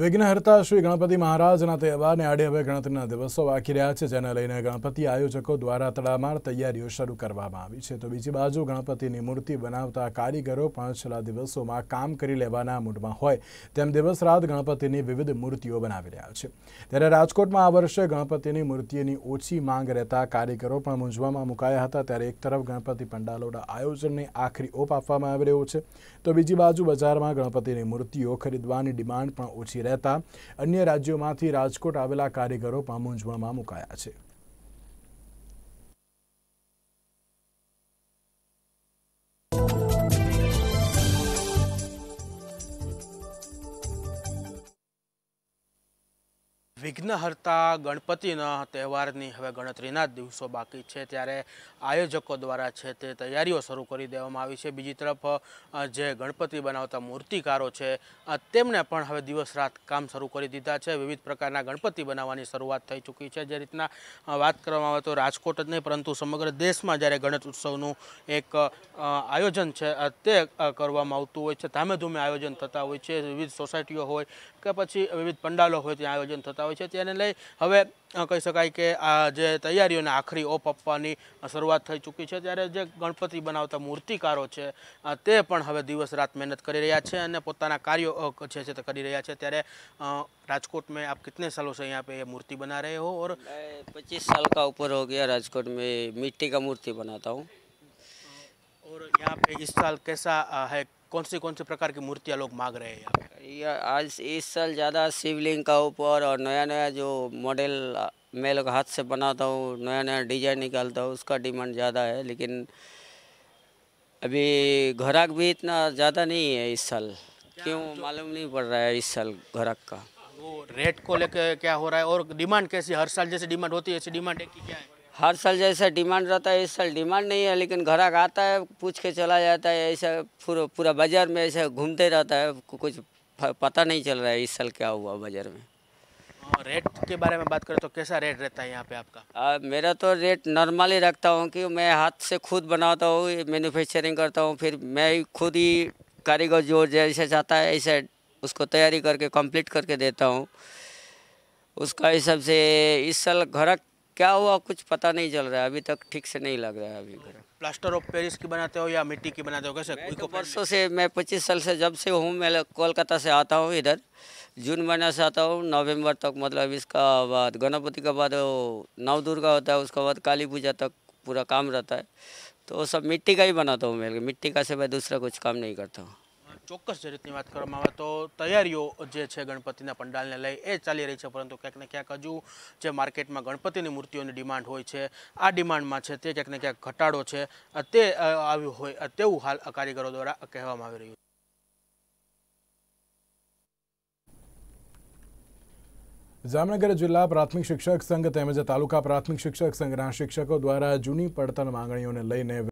વિઘ્નહર્તા શ્રી ગણપતિ મહારાજના તહેવારને આડે હવે ગણતરીના દિવસો વાકી રહ્યા છે જેને લઈને ગણપતિ આયોજકો દ્વારા તડામાર તૈયારીઓ શરૂ કરવામાં આવી છે તો બીજી બાજુ ગણપતિની મૂર્તિ બનાવતા કારીગરો પણ છેલ્લા દિવસોમાં કામ કરી લેવાના મૂડમાં હોય તેમ દિવસ રાત ગણપતિની વિવિધ મૂર્તિઓ બનાવી રહ્યા છે ત્યારે રાજકોટમાં આ વર્ષે ગણપતિની મૂર્તિની ઓછી માંગ રહેતા કારીગરો પણ મૂંઝવામાં મુકાયા હતા ત્યારે એક તરફ ગણપતિ પંડાલોના આયોજનને આખરી ઓપ આપવામાં આવી રહ્યો છે તો બીજી બાજુ બજારમાં ગણપતિની મૂર્તિઓ ખરીદવાની ડિમાન્ડ પણ ઓછી રહેતા અન્ય રાજ્યોમાંથી રાજકોટ આવેલા કારીગરો પણ મુકાયા છે વિઘ્નહર્તા ગણપતિના તહેવારની હવે ગણતરીના દિવસો બાકી છે ત્યારે આયોજકો દ્વારા છે તે તૈયારીઓ શરૂ કરી દેવામાં આવી છે બીજી તરફ જે ગણપતિ બનાવતા મૂર્તિકારો છે તેમને પણ હવે દિવસ રાત કામ શરૂ કરી દીધા છે વિવિધ પ્રકારના ગણપતિ બનાવવાની શરૂઆત થઈ ચૂકી છે જે રીતના વાત કરવામાં આવે તો રાજકોટ જ નહીં પરંતુ સમગ્ર દેશમાં જ્યારે ગણેશ ઉત્સવનું એક આયોજન છે તે કરવામાં આવતું હોય છે ધામેધૂમે આયોજન થતા હોય છે વિવિધ સોસાયટીઓ હોય કે પછી વિવિધ પંડાલો હોય ત્યાં આયોજન થતા હોય છે તેને લઈ હવે કહી શકાય કે આ જે તૈયારીઓ ના આખરી ઓપ અપવાની શરૂઆત થઈ ચૂકી છે ત્યારે જે ગણપતિ બનાવતા મૂર્તિકારો છે તે પણ હવે દિવસ રાત મહેનત કરી રહ્યા છે અને પોતાના કાર્યો એક છે છે તે કરી રહ્યા છે ત્યારે રાજકોટ મે આપ કેટલા વર્ષોથી અહીંયા પે મૂર્તિ બના રહે હો ઓર 25 સાલ કા ઉપર હો ગયા રાજકોટ મે માટી કા મૂર્તિ બનાતા હું ઓર અહીંયા પે ઇસ સાલ કેસા હે કонસી કонસી પ્રકાર કે મૂર્તિયા લોગ માંગ રહે હે या आज इस साल ज़्यादा शिवलिंग का ऊपर और नया नया जो मॉडल मैं लोग हाथ से बनाता हूँ नया नया डिजाइन निकालता हूँ उसका डिमांड ज़्यादा है लेकिन अभी घराक भी इतना ज़्यादा नहीं है इस साल क्यों तो मालूम नहीं पड़ रहा है इस साल घराक का वो रेट को लेकर क्या हो रहा है और डिमांड कैसी हर साल जैसे डिमांड होती है ऐसी डिमांड है क्या है हर साल जैसा डिमांड रहता है इस साल डिमांड नहीं है लेकिन घराक आता है पूछ के चला जाता है ऐसा पूरा पूरा बाजार में ऐसा घूमते रहता है कुछ पता नहीं चल रहा है इस साल क्या हुआ बाजार में और हाँ, रेट के बारे में बात करें तो कैसा रेट रहता है यहाँ पे आपका आ, मेरा तो रेट नॉर्मली रखता हूँ कि मैं हाथ से खुद बनाता हूँ मैन्युफैक्चरिंग करता हूँ फिर मैं खुद ही कारीगर जो जैसे चाहता है ऐसे उसको तैयारी करके कंप्लीट करके देता हूँ उसका हिसाब से इस साल घरक क्या हुआ कुछ पता नहीं चल रहा है अभी तक ठीक से नहीं लग रहा है अभी घर प्लास्टर ऑफ पेरिस की बनाते हो या मिट्टी की बनाते हो कैसे कोई तो परसों से मैं पच्चीस साल से जब से हूँ मैं कोलकाता से आता हूँ इधर जून महीने से आता हूँ नवंबर तक मतलब इसका बाद गणपति का बाद नव दुर्गा होता है उसके बाद काली पूजा तक पूरा काम रहता है तो सब मिट्टी का ही बनाता हूँ मेरे मिट्टी का से मैं दूसरा कुछ काम नहीं करता हूँ ચોક્કસ જે રીતની વાત કરવામાં આવે તો તૈયારીઓ જે છે ગણપતિના પંડાલને લઈ એ ચાલી રહી છે પરંતુ ક્યાંક ને ક્યાંક હજુ જે માર્કેટમાં ગણપતિની મૂર્તિઓની ડિમાન્ડ હોય છે આ ડિમાન્ડમાં છે તે ક્યાંક ને ક્યાંક ઘટાડો છે તે આવ્યું હોય તેવું હાલ કારીગરો દ્વારા કહેવામાં આવી રહ્યું છે જામનગર જિલ્લા પ્રાથમિક શિક્ષક સંઘ તેમજ તાલુકા પ્રાથમિક શિક્ષક સંઘના શિક્ષકો દ્વારા જૂની પડતર માંગણીઓને લઈને